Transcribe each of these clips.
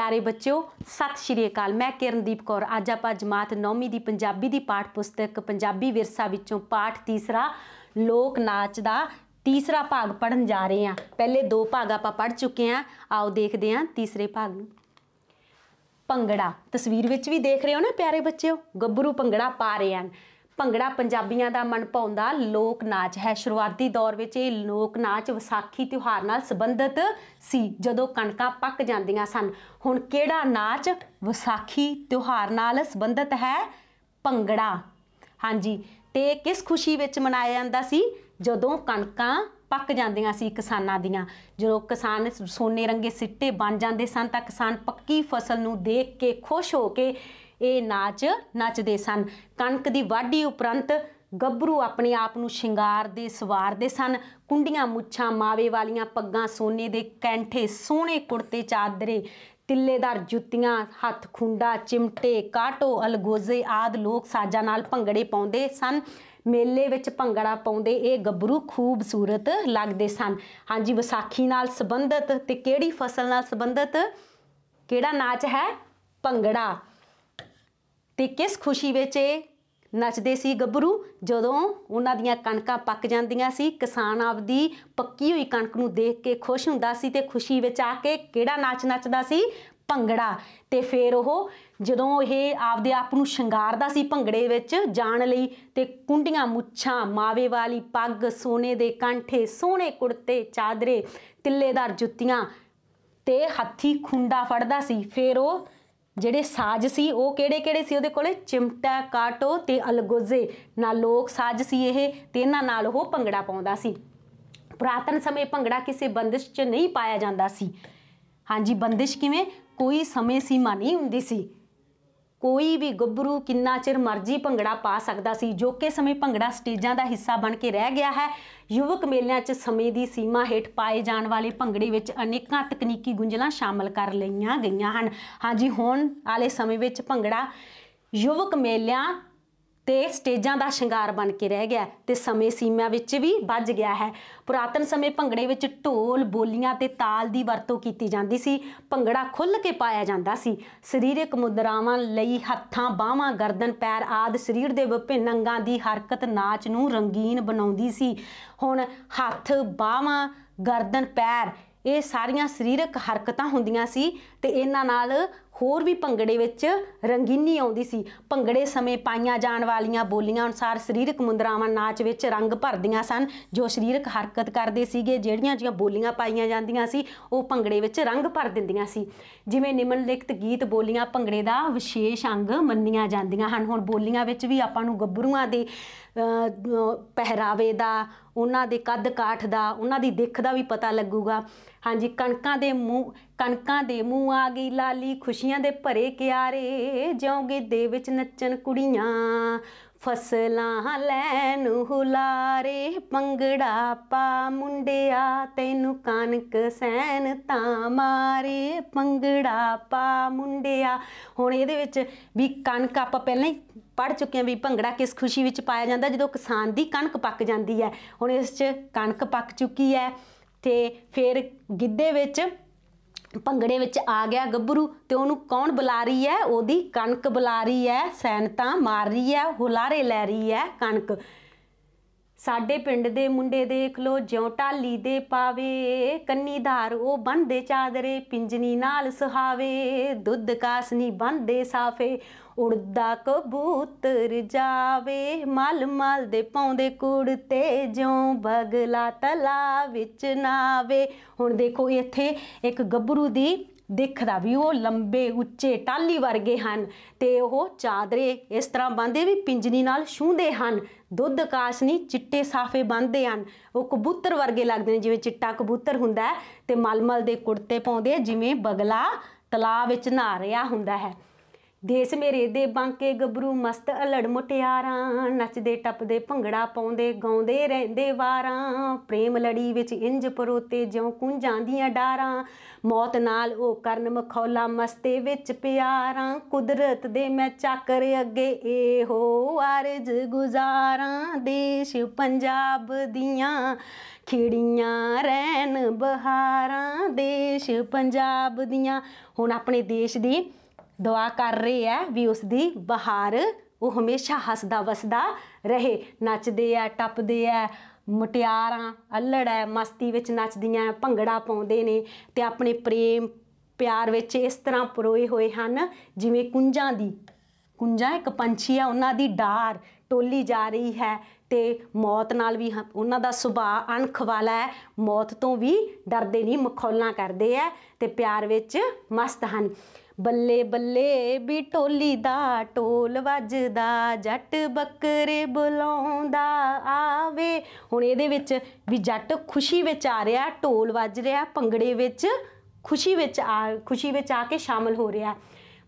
ਪਿਆਰੇ ਬੱਚਿਓ ਸਤਿ ਸ਼੍ਰੀ ਅਕਾਲ ਮੈਂ ਕਿਰਨਦੀਪ ਕੌਰ ਅੱਜ ਆਪਾਂ ਜਮਾਤ 9ਵੀਂ ਦੀ ਪੰਜਾਬੀ ਦੀ ਪਾਠ ਪੁਸਤਕ ਪੰਜਾਬੀ ਵਿਰਸਾ ਵਿੱਚੋਂ ਪਾਠ ਤੀਸਰਾ ਲੋਕ ਨਾਚ ਦਾ ਤੀਸਰਾ ਭਾਗ ਪੜਨ ਜਾ ਰਹੇ ਹਾਂ ਪਹਿਲੇ ਦੋ ਭਾਗ ਆਪਾਂ ਪੜ ਚੁੱਕੇ ਹਾਂ ਆਓ ਦੇਖਦੇ ਹਾਂ ਤੀਸਰੇ ਭਾਗ ਨੂੰ ਪੰਗੜਾ ਤਸਵੀਰ ਵਿੱਚ ਵੀ ਦੇਖ ਰਹੇ ਹੋ ਨਾ ਪਿਆਰੇ ਬੱਚਿਓ ਗੱਭਰੂ ਪੰਗੜਾ ਪਾ ਰਹੇ ਹਨ ਭੰਗੜਾ ਪੰਜਾਬੀਆਂ ਦਾ ਮਨ ਪਾਉਂਦਾ ਲੋਕ ਨਾਚ ਹੈ ਸ਼ੁਰੂਆਤੀ ਦੌਰ ਵਿੱਚ ਇਹ ਲੋਕ ਨਾਚ ਵਿਸਾਖੀ ਤਿਉਹਾਰ ਨਾਲ ਸੰਬੰਧਿਤ ਸੀ ਜਦੋਂ ਕਣਕਾਂ ਪੱਕ ਜਾਂਦੀਆਂ ਸਨ ਹੁਣ ਕਿਹੜਾ ਨਾਚ ਵਿਸਾਖੀ ਤਿਉਹਾਰ ਨਾਲ ਸੰਬੰਧਿਤ ਹੈ ਭੰਗੜਾ ਹਾਂਜੀ ਤੇ ਕਿਸ ਖੁਸ਼ੀ ਵਿੱਚ ਮਨਾਇਆ ਜਾਂਦਾ ਸੀ ਜਦੋਂ ਕਣਕਾਂ ਪੱਕ ਜਾਂਦੀਆਂ ਸੀ ਕਿਸਾਨਾਂ ਦੀਆਂ ਜਦੋਂ ਕਿਸਾਨ ਸੋਨੇ ਰੰਗੇ ਸਿੱਟੇ ਬਣ ਜਾਂਦੇ ਸਨ ਤਾਂ ਕਿਸਾਨ ਪੱਕੀ ਫਸਲ ਨੂੰ ਦੇਖ ਕੇ ਖੁਸ਼ ਹੋ ਕੇ ਇਹ ਨਾਚ ਨੱਚਦੇ ਸਨ ਕਣਕ ਦੀ ਵਾਢੀ ਉਪਰੰਤ ਗੱਭਰੂ ਆਪਣੇ ਆਪ ਨੂੰ ਸ਼ਿੰਗਾਰ ਸਵਾਰ ਸਵਾਰਦੇ ਸਨ ਕੁੰਡੀਆਂ ਮੁੱਛਾਂ ਮਾਵੇ ਵਾਲੀਆਂ ਪੱਗਾਂ ਸੋਨੇ ਦੇ ਕੈਂਠੇ ਸੋਹਣੇ ਕੁੜਤੇ ਚਾਦਰੇ ਤਿੱਲੇਦਾਰ ਜੁੱਤੀਆਂ ਹੱਥ ਖੁੰਡਾ ਚਿਮਟੇ ਕਾਟੋ ਅਲਗੋਜ਼ੇ ਆਦ ਲੋਕ ਸਾਜ਼ਾਂ ਨਾਲ ਭੰਗੜੇ ਪਾਉਂਦੇ ਸਨ ਮੇਲੇ ਵਿੱਚ ਭੰਗੜਾ ਪਾਉਂਦੇ ਇਹ ਗੱਭਰੂ ਖੂਬਸੂਰਤ ਲੱਗਦੇ ਸਨ ਹਾਂਜੀ ਵਿਸਾਖੀ ਨਾਲ ਸੰਬੰਧਿਤ ਤੇ ਕਿਹੜੀ ਫਸਲ ਨਾਲ ਸੰਬੰਧਿਤ ਕਿਹੜਾ ਨਾਚ ਹੈ ਭੰਗੜਾ ਤੇ ਕਿਸ ਖੁਸ਼ੀ ਵਿੱਚ ਇਹ ਨੱਚਦੇ ਸੀ ਗੱਭਰੂ ਜਦੋਂ ਉਹਨਾਂ ਦੀਆਂ ਕਣਕਾਂ ਪੱਕ ਜਾਂਦੀਆਂ ਸੀ ਕਿਸਾਨ ਆਪਦੀ ਪੱਕੀ ਹੋਈ ਕਣਕ ਨੂੰ ਦੇਖ ਕੇ ਖੁਸ਼ ਹੁੰਦਾ ਸੀ ਤੇ ਖੁਸ਼ੀ ਵਿੱਚ ਆ ਕੇ ਕਿਹੜਾ ਨਾਚ ਨੱਚਦਾ ਸੀ ਭੰਗੜਾ ਤੇ ਫਿਰ ਉਹ ਜਦੋਂ ਇਹ ਆਪਦੇ ਆਪ ਨੂੰ ਸ਼ਿੰਗਾਰਦਾ ਸੀ ਭੰਗੜੇ ਵਿੱਚ ਜਾਣ ਲਈ ਤੇ ਕੁੰਡੀਆਂ ਮੁੱਛਾਂ ਮਾਵੇ ਵਾਲੀ ਪੱਗ ਸੋਨੇ ਦੇ ਕੰਠੇ ਸੋਹਣੇ ਕੁੜਤੇ ਚਾਦਰੇ ਤਿੱਲੇਦਾਰ ਜੁੱਤੀਆਂ ਤੇ ਹੱਥੀ ਖੁੰਡਾ ਫੜਦਾ ਸੀ ਫਿਰ ਉਹ ਜਿਹੜੇ ਸਾਜ਼ ਸੀ ਉਹ ਕਿਹੜੇ-ਕਿਹੜੇ ਸੀ ਉਹਦੇ ਕੋਲੇ ਚਿਮਟਾ ਕਾਟੋ ਤੇ ਅਲਗੋਜ਼ੇ ਨਾਲ ਲੋਕ ਸਾਜ਼ ਸੀ ਇਹ ਤੇ ਇਹਨਾਂ ਨਾਲ ਉਹ ਭੰਗੜਾ ਪਾਉਂਦਾ ਸੀ ਪ੍ਰਾਤਨ ਸਮੇਂ ਭੰਗੜਾ ਕਿਸੇ ਬੰਦਿਸ਼ 'ਚ ਨਹੀਂ ਪਾਇਆ ਜਾਂਦਾ ਸੀ ਹਾਂਜੀ ਬੰਦਿਸ਼ ਕਿਵੇਂ ਕੋਈ ਸਮੇਂ ਸੀਮਾ ਨਹੀਂ ਹੁੰਦੀ ਸੀ ਕੋਈ ਵੀ ਗੱਭਰੂ ਕਿੰਨਾ ਚਿਰ ਮਰਜ਼ੀ ਭੰਗੜਾ ਪਾ ਸਕਦਾ ਸੀ ਜੋ ਕਿ ਸਮੇਂ ਭੰਗੜਾ ਸਟੇਜਾਂ ਦਾ ਹਿੱਸਾ ਬਣ ਕੇ ਰਹਿ ਗਿਆ ਹੈ ਯੁਵਕ ਮੇਲਿਆਂ 'ਚ ਸਮੇਂ ਦੀ ਸੀਮਾ ਹੇਠ ਪਾਏ ਜਾਣ ਵਾਲੇ ਭੰਗੜੇ ਵਿੱਚ ਅਨੇਕਾਂ ਤਕਨੀਕੀ ਗੁੰਝਲਾਂ ਸ਼ਾਮਲ ਕਰ ਲਈਆਂ ਗਈਆਂ ਹਨ ਹਾਂਜੀ ਹੁਣ ਆਲੇ ਸਮੇਂ ਵਿੱਚ ਭੰਗੜਾ ਯੁਵਕ ਮੇਲਿਆਂ ਤੇ ਸਟੇਜਾਂ ਦਾ ਸ਼ਿੰਗਾਰ ਬਣ ਕੇ ਰਹਿ ਗਿਆ ਤੇ ਸਮੇਂ ਸੀਮਾ ਵਿੱਚ ਵੀ ਵੱਜ ਗਿਆ ਹੈ ਪੁਰਾਤਨ ਸਮੇਂ ਭੰਗੜੇ ਵਿੱਚ ਢੋਲ ਬੋਲੀਆਂ ਤੇ ਤਾਲ ਦੀ ਵਰਤੋਂ ਕੀਤੀ ਜਾਂਦੀ ਸੀ ਭੰਗੜਾ ਖੁੱਲ ਕੇ ਪਾਇਆ ਜਾਂਦਾ ਸੀ ਸਰੀਰਕ ਮੁਦਰਾਵਾਂ ਲਈ ਹੱਥਾਂ ਬਾਹਾਂ ਗਰਦਨ ਪੈਰ ਆਦ ਸਰੀਰ ਦੇ ਵਿਭਿੰਨ ਅੰਗਾਂ ਦੀ ਹਰਕਤ ਨਾਚ ਨੂੰ ਰੰਗੀਨ ਬਣਾਉਂਦੀ ਸੀ ਹੁਣ ਹੱਥ ਬਾਹਾਂ ਗਰਦਨ ਪੈਰ ਇਹ ਸਾਰੀਆਂ ਸਰੀਰਕ ਹਰਕਤਾਂ ਹੁੰਦੀਆਂ ਸੀ ਤੇ ਇਹਨਾਂ ਨਾਲ ਹੋਰ ਵੀ ਭੰਗੜੇ ਵਿੱਚ ਰੰਗੀਨੀ ਆਉਂਦੀ ਸੀ ਭੰਗੜੇ ਸਮੇਂ ਪਾਈਆਂ ਜਾਣ ਵਾਲੀਆਂ ਬੋਲੀਆਂ ਅਨੁਸਾਰ ਸਰੀਰਕ ਮੁੰਦਰਾਵਾਂ ਨਾਚ ਵਿੱਚ ਰੰਗ ਭਰਦੀਆਂ ਸਨ ਜੋ ਸਰੀਰਕ ਹਰਕਤ ਕਰਦੇ ਸੀਗੇ ਜਿਹੜੀਆਂ ਜੀਆਂ ਬੋਲੀਆਂ ਪਾਈਆਂ ਜਾਂਦੀਆਂ ਸੀ ਉਹ ਭੰਗੜੇ ਵਿੱਚ ਰੰਗ ਭਰ ਦਿੰਦੀਆਂ ਸੀ ਜਿਵੇਂ ਨਿਮਨਲਿਖਤ ਗੀਤ ਬੋਲੀਆਂ ਭੰਗੜੇ ਦਾ ਵਿਸ਼ੇਸ਼ ਅੰਗ ਮੰਨੀਆਂ ਜਾਂਦੀਆਂ ਹਨ ਹੁਣ ਬੋਲੀਆਂ ਵਿੱਚ ਵੀ ਆਪਾਂ ਨੂੰ ਗੱਭਰੂਆਂ ਦੇ ਪਹਿਰਾਵੇ ਦਾ ਉਹਨਾਂ ਦੇ ਕੱਦ ਕਾਠ ਦਾ ਉਹਨਾਂ ਦੀ ਦਿੱਖ ਦਾ ਵੀ ਪਤਾ ਲੱਗੂਗਾ ਹਾਂਜੀ ਕਣਕਾਂ ਦੇ ਮੂੰਹ ਕਣਕਾਂ ਦੇ ਮੂੰਹ ਆ ਗਈ ਲਾਲੀ ਖੁਸ਼ੀਆਂ ਦੇ ਭਰੇ ਕਿਆਰੇ ਜਿਉਂਗੇ ਦੇ ਵਿੱਚ ਨੱਚਣ ਕੁੜੀਆਂ ਫਸਲਾਂ ਲੈਣ ਹੁਲਾਰੇ ਪੰਗੜਾ ਪਾ ਮੁੰਡਿਆ ਤੈਨੂੰ ਕਣਕ ਸੈਨ ਤਾਂ ਮਾਰੇ ਪੰਗੜਾ ਪਾ ਮੁੰਡਿਆ ਹੁਣ ਇਹਦੇ ਵਿੱਚ ਵੀ ਕਣਕ ਆਪਾਂ ਪਹਿਲਾਂ ਹੀ ਪੜ ਚੁੱਕੇ ਹਾਂ ਵੀ ਭੰਗੜਾ ਕਿਸ ਖੁਸ਼ੀ ਵਿੱਚ ਪਾਇਆ ਜਾਂਦਾ ਜਦੋਂ ਕਿਸਾਨ ਦੀ ਕਣਕ ਪੱਕ ਜਾਂਦੀ ਹੈ ਹੁਣ ਇਸ 'ਚ ਕਣਕ ਪੱਕ ਚੁੱਕੀ ਹੈ ਤੇ ਫਿਰ ਗਿੱਧੇ ਵਿੱਚ ਭੰਗੜੇ ਵਿੱਚ ਆ ਗਿਆ ਗੱਭਰੂ ਤੇ ਉਹਨੂੰ ਕੌਣ ਬੁਲਾ ਰਹੀ ਹੈ ਉਹਦੀ ਕਣਕ ਬੁਲਾ ਰਹੀ ਹੈ ਸੈਨਤਾ ਮਾਰ ਰਹੀ ਹੈ ਹੁਲਾਰੇ ਲੈ ਰਹੀ ਹੈ ਕਣਕ ਸਾਡੇ ਪਿੰਡ ਦੇ ਮੁੰਡੇ ਦੇਖ ਲੋ ਜਿਉ ਟਾਲੀ ਦੇ ਪਾਵੇ ਕੰਨੀਦਾਰ ਉਹ ਬੰਦੇ ਚਾਦਰੇ ਪਿੰਜਨੀ ਨਾਲ ਸੁਹਾਵੇ ਦੁੱਧ ਕਾਸਨੀ ਬੰਦੇ ਸਾਫੇ ਉੜਦਾ ਕਬੂਤਰ ਜਾਵੇ ਮਲ ਮਲ ਦੇ ਪਾਉਂਦੇ ਕੁੜਤੇ ਜਿਉ ਬਗਲਾ ਤਲਾ ਵਿੱਚ ਨਾਵੇ ਹੁਣ ਦੇਖੋ ਇੱਥੇ ਇੱਕ ਗੱਭਰੂ ਦੀ ਦੇਖਦਾ ਵੀ ਉਹ ਲੰਬੇ ਉੱਚੇ ਟਾਲੀ ਵਰਗੇ ਹਨ ਤੇ ਉਹ ਚਾਦਰੇ ਇਸ ਤਰ੍ਹਾਂ ਬੰਦੇ ਵੀ ਪਿੰਜਨੀ ਨਾਲ ਛੂੰਦੇ ਹਨ ਦੁੱਧ ਕਾਸ਼ਨੀ ਚਿੱਟੇ ਸਾਫੇ ਬੰਨਦੇ ਹਨ ਉਹ ਕਬੂਤਰ ਵਰਗੇ ਲੱਗਦੇ ਨੇ ਜਿਵੇਂ ਚਿੱਟਾ ਕਬੂਤਰ ਹੁੰਦਾ ਤੇ ਮਲਮਲ ਦੇ ਕੁੜਤੇ ਪਾਉਂਦੇ ਜਿਵੇਂ ਬਗਲਾ ਤਲਾਬ ਵਿੱਚ ਨਹਾ ਰਿਹਾ ਹੁੰਦਾ ਹੈ ਦੇਸ ਮੇਰੇ ਦੇ ਬਾਂਕੇ ਗੱਭਰੂ ਮਸਤ ਅਲੜ ਮੁਟਿਆਰਾਂ ਨੱਚਦੇ ਟੱਪਦੇ ਭੰਗੜਾ ਪਾਉਂਦੇ ਗਾਉਂਦੇ ਰਹਿੰਦੇ ਵਾਰਾਂ ਪ੍ਰੇਮ ਲੜੀ ਵਿੱਚ ਇੰਜ ਪਰੋਤੇ ਜਿਉ ਕੁੰਜਾਂ ਦੀਆਂ ਡਾਰਾਂ ਮੌਤ ਨਾਲ ਉਹ ਕਰਨ ਮਖੌਲਾ ਮਸਤੇ ਵਿੱਚ ਪਿਆਰਾਂ ਕੁਦਰਤ ਦੇ ਮੈਂ ਚੱਕਰ ਅੱਗੇ ਇਹੋ ਅਰਜ਼ ਗੁਜ਼ਾਰਾਂ ਦੇਸ਼ ਪੰਜਾਬ ਦੀਆਂ ਖੇੜੀਆਂ ਰਹਿਣ ਬਹਾਰਾਂ ਦੇਸ਼ ਪੰਜਾਬ ਦੀਆਂ ਹੁਣ ਆਪਣੇ ਦੇਸ਼ ਦੀ ਦੁਆ ਕਰ ਰਹੀ ਹੈ ਵੀ ਉਸ ਦੀ ਬਹਾਰ ਉਹ ਹਮੇਸ਼ਾ ਹੱਸਦਾ ਵਸਦਾ ਰਹੇ ਨੱਚਦੇ ਆ ਟੱਪਦੇ ਆ ਮਟਿਆਰਾਂ ਅਲੜ ਹੈ ਮਸਤੀ ਵਿੱਚ ਨੱਚਦੀਆਂ ਭੰਗੜਾ ਪਾਉਂਦੇ ਨੇ ਤੇ ਆਪਣੇ ਪ੍ਰੇਮ ਪਿਆਰ ਵਿੱਚ ਇਸ ਤਰ੍ਹਾਂ ਪਰੋਏ ਹੋਏ ਹਨ ਜਿਵੇਂ ਕੁੰਜਾਂ ਦੀ ਕੁੰਜਾਂ ਇੱਕ ਪੰਛੀ ਆ ਉਹਨਾਂ ਦੀ ਡਾਰ ਟੋਲੀ ਜਾ ਰਹੀ ਹੈ ਤੇ ਮੌਤ ਨਾਲ ਵੀ ਉਹਨਾਂ ਦਾ ਸੁਭਾਅ ਅਣਖ ਵਾਲਾ ਹੈ ਮੌਤ ਤੋਂ ਵੀ ਡਰਦੇ ਨਹੀਂ ਮਖੌਲਾਂ ਕਰਦੇ ਆ ਤੇ ਪਿਆਰ ਵਿੱਚ ਮਸਤ ਹਨ ਬੱਲੇ ਬੱਲੇ ਵੀ ਢੋਲੀ ਦਾ ਢੋਲ ਵੱਜਦਾ ਜੱਟ ਬੱਕਰੇ ਬੁਲਾਉਂਦਾ ਆਵੇ ਹੁਣ ਇਹਦੇ ਵਿੱਚ ਵੀ ਜੱਟ ਖੁਸ਼ੀ ਵਿੱਚ ਆ ਰਿਹਾ ਢੋਲ ਵੱਜ ਰਿਹਾ ਭੰਗੜੇ ਵਿੱਚ ਖੁਸ਼ੀ ਵਿੱਚ ਆ ਖੁਸ਼ੀ ਵਿੱਚ ਆ ਕੇ ਸ਼ਾਮਲ ਹੋ ਰਿਹਾ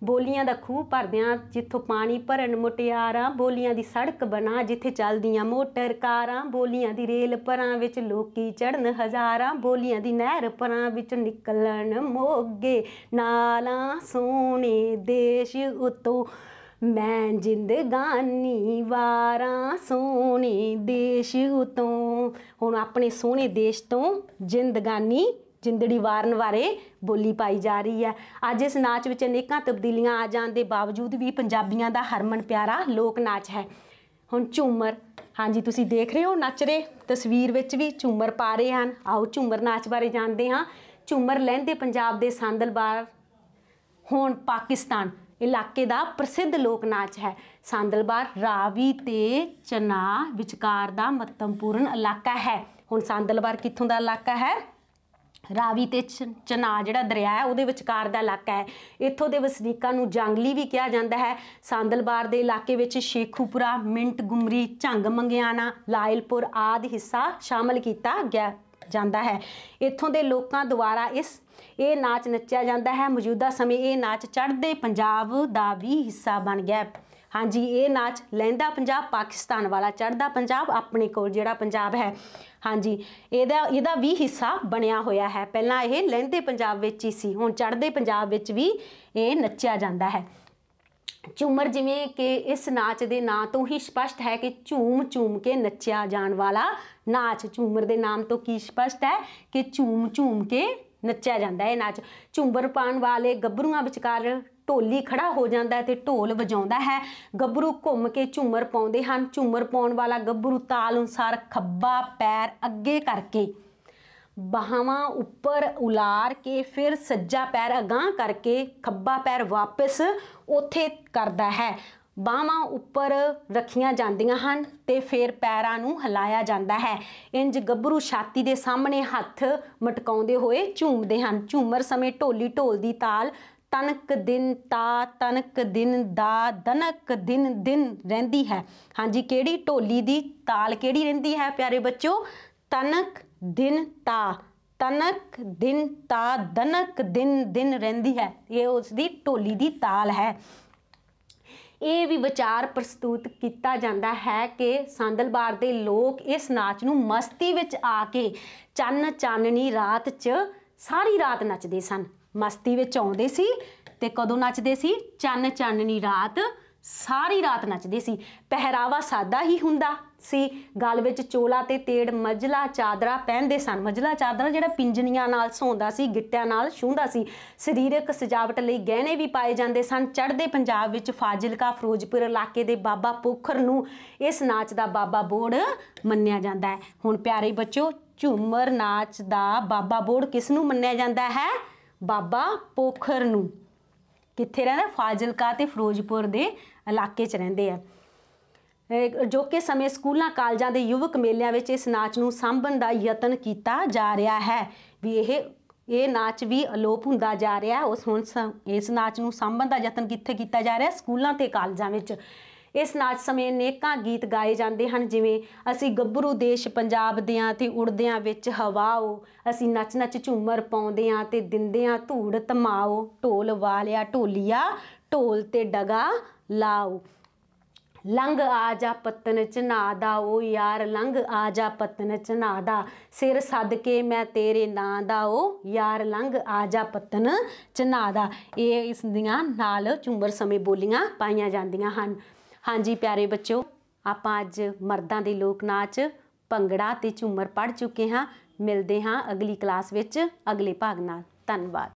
ਬੋਲੀਆਂ ਦਾ ਖੂਹ ਭਰਦਿਆਂ ਜਿੱਥੋਂ ਪਾਣੀ ਭਰਨ ਮੁਟਿਆਰਾਂ ਬੋਲੀਆਂ ਦੀ ਸੜਕ ਬਣਾ ਜਿੱਥੇ ਚੱਲਦੀਆਂ ਮੋਟਰ ਕਾਰਾਂ ਬੋਲੀਆਂ ਦੀ ਰੇਲ ਪਰਾਂ ਵਿੱਚ ਲੋਕੀ ਚੜਨ ਹਜ਼ਾਰਾਂ ਬੋਲੀਆਂ ਦੀ ਨਹਿਰ ਪਰਾਂ ਵਿੱਚ ਨਿਕਲਣ ਮੋਗੇ ਨਾਲਾਂ ਸੋਹਣੇ ਦੇਸ਼ ਉਤੋਂ ਮੈਂ ਜਿੰਦਗਾਨੀ ਵਾਰਾਂ ਸੋਹਣੇ ਦੇਸ਼ ਉਤੋਂ ਹੁਣ ਆਪਣੇ ਸੋਹਣੇ ਦੇਸ਼ ਤੋਂ ਜਿੰਦਗਾਨੀ ਜਿੰਦੜੀ ਵਾਰਨ ਬਾਰੇ ਬੋਲੀ ਪਾਈ ਜਾ ਰਹੀ ਹੈ ਅੱਜ ਇਸ ਨਾਚ ਵਿੱਚ ਅਨੇਕਾਂ ਤਬਦੀਲੀਆਂ ਆ ਜਾਣ ਦੇ ਬਾਵਜੂਦ ਵੀ ਪੰਜਾਬੀਆਂ ਦਾ ਹਰਮਨ ਪਿਆਰਾ ਲੋਕ ਨਾਚ ਹੈ ਹੁਣ ਝੂਮਰ ਹਾਂਜੀ ਤੁਸੀਂ ਦੇਖ ਰਹੇ ਹੋ ਨੱਚ ਰਹੇ ਤਸਵੀਰ ਵਿੱਚ ਵੀ ਝੂਮਰ ਪਾ ਰਹੇ ਹਨ ਆਓ ਝੂਮਰ ਨਾਚ ਬਾਰੇ ਜਾਣਦੇ ਹਾਂ ਝੂਮਰ ਲਹਿੰਦੇ ਪੰਜਾਬ ਦੇ ਸੰਦਲਬਾਰ ਹੁਣ ਪਾਕਿਸਤਾਨ ਇਲਾਕੇ ਦਾ ਪ੍ਰਸਿੱਧ ਲੋਕ ਨਾਚ ਹੈ ਸੰਦਲਬਾਰ ਰਾਵੀ ਤੇ ਚਨਾ ਵਿਚਕਾਰ ਦਾ ਮਹੱਤਵਪੂਰਨ ਇਲਾਕਾ ਹੈ ਹੁਣ ਸੰਦਲਬਾਰ ਕਿੱਥੋਂ ਦਾ ਇਲਾਕਾ ਹੈ ਰਾਵੀ ਤੇ ਚਨਾ ਜਿਹੜਾ ਦਰਿਆ ਹੈ ਉਹਦੇ ਵਿਚਕਾਰ ਦਾ ਇਲਾਕਾ ਹੈ ਇੱਥੋਂ ਦੇ ਵਸਨੀਕਾਂ ਨੂੰ ਜੰਗਲੀ ਵੀ ਕਿਹਾ ਜਾਂਦਾ ਹੈ ਸਾਂਦਲਬਾਰ ਦੇ ਇਲਾਕੇ ਵਿੱਚ ਸ਼ੇਖੂਪੁਰਾ ਮਿੰਟ ਗੁਮਰੀ ਝੰਗ ਮੰਗਿਆਣਾ ਲਾਇਲਪੁਰ ਆਦ ਹਿੱਸਾ ਸ਼ਾਮਲ ਕੀਤਾ ਗਿਆ ਜਾਂਦਾ ਹੈ ਇੱਥੋਂ ਦੇ ਲੋਕਾਂ ਦੁਆਰਾ ਇਸ ਇਹ ਨਾਚ ਨੱਚਿਆ ਜਾਂਦਾ ਹੈ ਮੌਜੂਦਾ ਸਮੇਂ ਇਹ ਨਾਚ ਚੜ੍ਹਦੇ ਪੰਜਾਬ ਦਾ ਵੀ ਹਿੱਸਾ ਬਣ ਗਿਆ ਹਾਂਜੀ ਇਹ ਨਾਚ ਲਹਿੰਦਾ ਪੰਜਾਬ ਪਾਕਿਸਤਾਨ ਵਾਲਾ ਚੜ੍ਹਦਾ ਪੰਜਾਬ ਆਪਣੇ ਕੋਲ ਜਿਹੜਾ ਪੰਜਾਬ ਹੈ ਹਾਂਜੀ ਇਹਦਾ ਇਹਦਾ ਵੀ ਹਿੱਸਾ ਬਣਿਆ ਹੋਇਆ ਹੈ ਪਹਿਲਾਂ ਇਹ ਲਹਿੰਦੇ ਪੰਜਾਬ ਵਿੱਚ ਹੀ ਸੀ ਹੁਣ ਚੜ੍ਹਦੇ ਪੰਜਾਬ ਵਿੱਚ ਵੀ ਇਹ ਨੱਚਿਆ ਜਾਂਦਾ ਹੈ ਝੂਮਰ ਜਿਵੇਂ ਕਿ ਇਸ ਨਾਚ ਦੇ ਨਾਂ ਤੋਂ ਹੀ ਸਪਸ਼ਟ ਹੈ ਕਿ ਝੂਮ ਝੂਮ ਕੇ ਨੱਚਿਆ ਜਾਣ ਵਾਲਾ ਨਾਚ ਝੂਮਰ ਦੇ ਨਾਮ ਤੋਂ ਕੀ ਸਪਸ਼ਟ ਹੈ ਕਿ ਝੂਮ ਝੂਮ ਕੇ ਨੱਚਿਆ ਜਾਂਦਾ ਹੈ ਨਾਚ ਝੂਮਰ ਪਾਣ ਵਾਲੇ ਗੱਭਰੂਆਂ ਵਿਚਕਾਰ ਢੋਲੀ ਖੜਾ ਹੋ ਜਾਂਦਾ ਹੈ ਤੇ ਢੋਲ ਵਜਾਉਂਦਾ ਹੈ ਗੱਭਰੂ ਘੁੰਮ ਕੇ ਝੂਮਰ ਪਾਉਂਦੇ ਹਨ ਝੂਮਰ ਪਾਉਣ ਵਾਲਾ ਗੱਭਰੂ ਤਾਲ ਅਨੁਸਾਰ ਖੱਬਾ ਪੈਰ ਅੱਗੇ ਕਰਕੇ ਬਾਹਾਂ ਉੱਪਰ ਉਲਾਰ ਕੇ ਫਿਰ ਸੱਜਾ ਪੈਰ ਅਗਾਹ ਕਰਕੇ ਖੱਬਾ ਪੈਰ ਵਾਪਸ ਉਥੇ ਕਰਦਾ ਹੈ ਬਾਹਾਂ ਉੱਪਰ ਰੱਖੀਆਂ ਜਾਂਦੀਆਂ ਹਨ ਤੇ ਫਿਰ ਪੈਰਾਂ ਨੂੰ ਹਲਾਇਆ ਜਾਂਦਾ ਹੈ ਇੰਜ ਗੱਭਰੂ ਛਾਤੀ ਦੇ ਸਾਹਮਣੇ ਹੱਥ ਮਟਕਾਉਂਦੇ ਹੋਏ ਝੂਮਦੇ ਹਨ ਝੂਮਰ ਸਮੇਂ ਢੋਲੀ ਢੋਲ ਦੀ ਤਾਲ ਤਨਕ ਦਿਨ ਤਾ ਤਨਕ ਦਿਨ ਦਾ ਦਨਕ ਦਿਨ ਦਿਨ ਰਹਿੰਦੀ ਹੈ ਹਾਂਜੀ ਕਿਹੜੀ ਢੋਲੀ ਦੀ ਤਾਲ ਕਿਹੜੀ ਰਹਿੰਦੀ ਹੈ ਪਿਆਰੇ ਬੱਚੋ ਤਨਕ ਦਿਨ ਤਾ ਤਨਕ ਦਿਨ ਤਾ ਦਨਕ ਦਿਨ ਦਿਨ ਰਹਿੰਦੀ ਹੈ ਇਹ ਉਸ ਦੀ ਢੋਲੀ ਦੀ ਤਾਲ ਹੈ ਇਹ ਵੀ ਵਿਚਾਰ ਪ੍ਰਸਤੂਤ ਕੀਤਾ ਜਾਂਦਾ ਹੈ ਕਿ ਸੰਦਲਬਾਰ ਦੇ ਲੋਕ ਇਸ ਨਾਚ ਨੂੰ ਮਸਤੀ ਵਿੱਚ ਆ ਕੇ ਚੰਨ ਚਾਨਣੀ ਰਾਤ 'ਚ ਸਾਰੀ ਰਾਤ ਨੱਚਦੇ ਸਨ ਮਸਤੀ ਵਿੱਚ ਆਉਂਦੇ ਸੀ ਤੇ ਕਦੋਂ ਨੱਚਦੇ ਸੀ ਚੰਨ ਚੰਨਣੀ ਰਾਤ ਸਾਰੀ ਰਾਤ ਨੱਚਦੇ ਸੀ ਪਹਿਰਾਵਾ ਸਾਦਾ ਹੀ ਹੁੰਦਾ ਸੀ ਗਲ ਵਿੱਚ ਚੋਲਾ ਤੇ ਤੇੜ ਮਜਲਾ ਚਾਦਰਾ ਪਹਿਨਦੇ ਸਨ ਮਜਲਾ ਚਾਦਰਾ ਜਿਹੜਾ ਪਿੰਜਨੀਆਂ ਨਾਲ ਸੌਂਦਾ ਸੀ ਗਿੱਟਿਆਂ ਨਾਲ ਛੂੰਦਾ ਸੀ ਸਰੀਰਕ ਸਜਾਵਟ ਲਈ ਗਹਿਣੇ ਵੀ ਪਾਏ ਜਾਂਦੇ ਸਨ ਚੜ੍ਹਦੇ ਪੰਜਾਬ ਵਿੱਚ ਫਾਜ਼ਿਲਕਾ ਫਿਰੋਜ਼ਪੁਰ ਇਲਾਕੇ ਦੇ ਬਾਬਾ ਪੋਖਰ ਨੂੰ ਇਸ ਨਾਚ ਦਾ ਬਾਬਾ ਬੋੜ ਮੰਨਿਆ ਜਾਂਦਾ ਹੈ ਹੁਣ ਪਿਆਰੇ ਬੱਚੋ ਝੂਮਰ ਨਾਚ ਦਾ ਬਾਬਾ ਬੋੜ ਕਿਸ ਨੂੰ ਮੰਨਿਆ ਜਾਂਦਾ ਹੈ ਬਾਬਾ ਪੋਖਰ ਨੂੰ ਕਿੱਥੇ ਰਹਿੰਦਾ ਫਾਜ਼ਿਲਕਾ ਤੇ ਫਿਰੋਜ਼ਪੁਰ ਦੇ ਇਲਾਕੇ 'ਚ ਰਹਿੰਦੇ ਆ ਜੋ ਕਿ ਸਮੇਂ ਸਕੂਲਾਂ ਕਾਲਜਾਂ ਦੇ ਯੁਵਕ ਮੇਲਿਆਂ ਵਿੱਚ ਇਸ ਨਾਚ ਨੂੰ ਸਾਂਭਣ ਦਾ ਯਤਨ ਕੀਤਾ ਜਾ ਰਿਹਾ ਹੈ ਵੀ ਇਹ ਇਹ ਨਾਚ ਵੀ ਅਲੋਪ ਹੁੰਦਾ ਜਾ ਰਿਹਾ ਉਸ ਹੁਣ ਇਸ ਨਾਚ ਨੂੰ ਸਾਂਭਣ ਦਾ ਯਤਨ ਕਿੱਥੇ ਕੀਤਾ ਜਾ ਰਿਹਾ ਸਕੂਲਾਂ ਤੇ ਕਾਲਜਾਂ ਵਿੱਚ ਇਸ ਨਾਚ ਸਮੇਂ ਨੇਕਾਂ ਗੀਤ ਗਾਏ ਜਾਂਦੇ ਹਨ ਜਿਵੇਂ ਅਸੀਂ ਗੱਭਰੂ ਦੇਸ਼ ਪੰਜਾਬ ਦਿਆਂ ਤੇ ਉੜਦਿਆਂ ਵਿੱਚ ਹਵਾਓ ਅਸੀਂ ਨੱਚ ਨੱਚ ਝੂਮਰ ਪਾਉਂਦੇ ਆਂ ਤੇ ਦਿੰਦਿਆਂ ਧੂੜ ਤਮਾਓ ਢੋਲ ਵਾਲਿਆ ਢੋਲੀਆ ਢੋਲ ਤੇ ਡਗਾ ਲਾਓ ਲੰਗ ਆ ਜਾ ਪਤਨ ਚ ਨਾਦਾ ਓ ਯਾਰ ਲੰਗ ਆ ਜਾ ਪਤਨ ਚ ਨਾਦਾ ਸਿਰ ਸੱਦ ਕੇ ਮੈਂ ਤੇਰੇ ਨਾਂ ਦਾ ਓ ਯਾਰ ਲੰਗ ਆ ਜਾ ਪਤਨ ਚ ਨਾਦਾ ਇਹ ਇਸ ਦੀਆਂ ਨਾਲ ਝੁੰਬਰ ਸਮੇਂ ਬੋਲੀਆਂ ਪਾਈਆਂ ਜਾਂਦੀਆਂ ਹਨ ਹਾਂਜੀ ਪਿਆਰੇ ਬੱਚਿਓ ਆਪਾਂ ਅੱਜ ਮਰਦਾਂ ਦੇ ਲੋਕ ਨਾਚ ਭੰਗੜਾ ਤੇ ਝੂਮਰ ਪੜ ਚੁੱਕੇ ਹਾਂ ਮਿਲਦੇ ਹਾਂ ਅਗਲੀ ਕਲਾਸ ਵਿੱਚ ਅਗਲੇ ਭਾਗ ਨਾਲ ਧੰਨਵਾਦ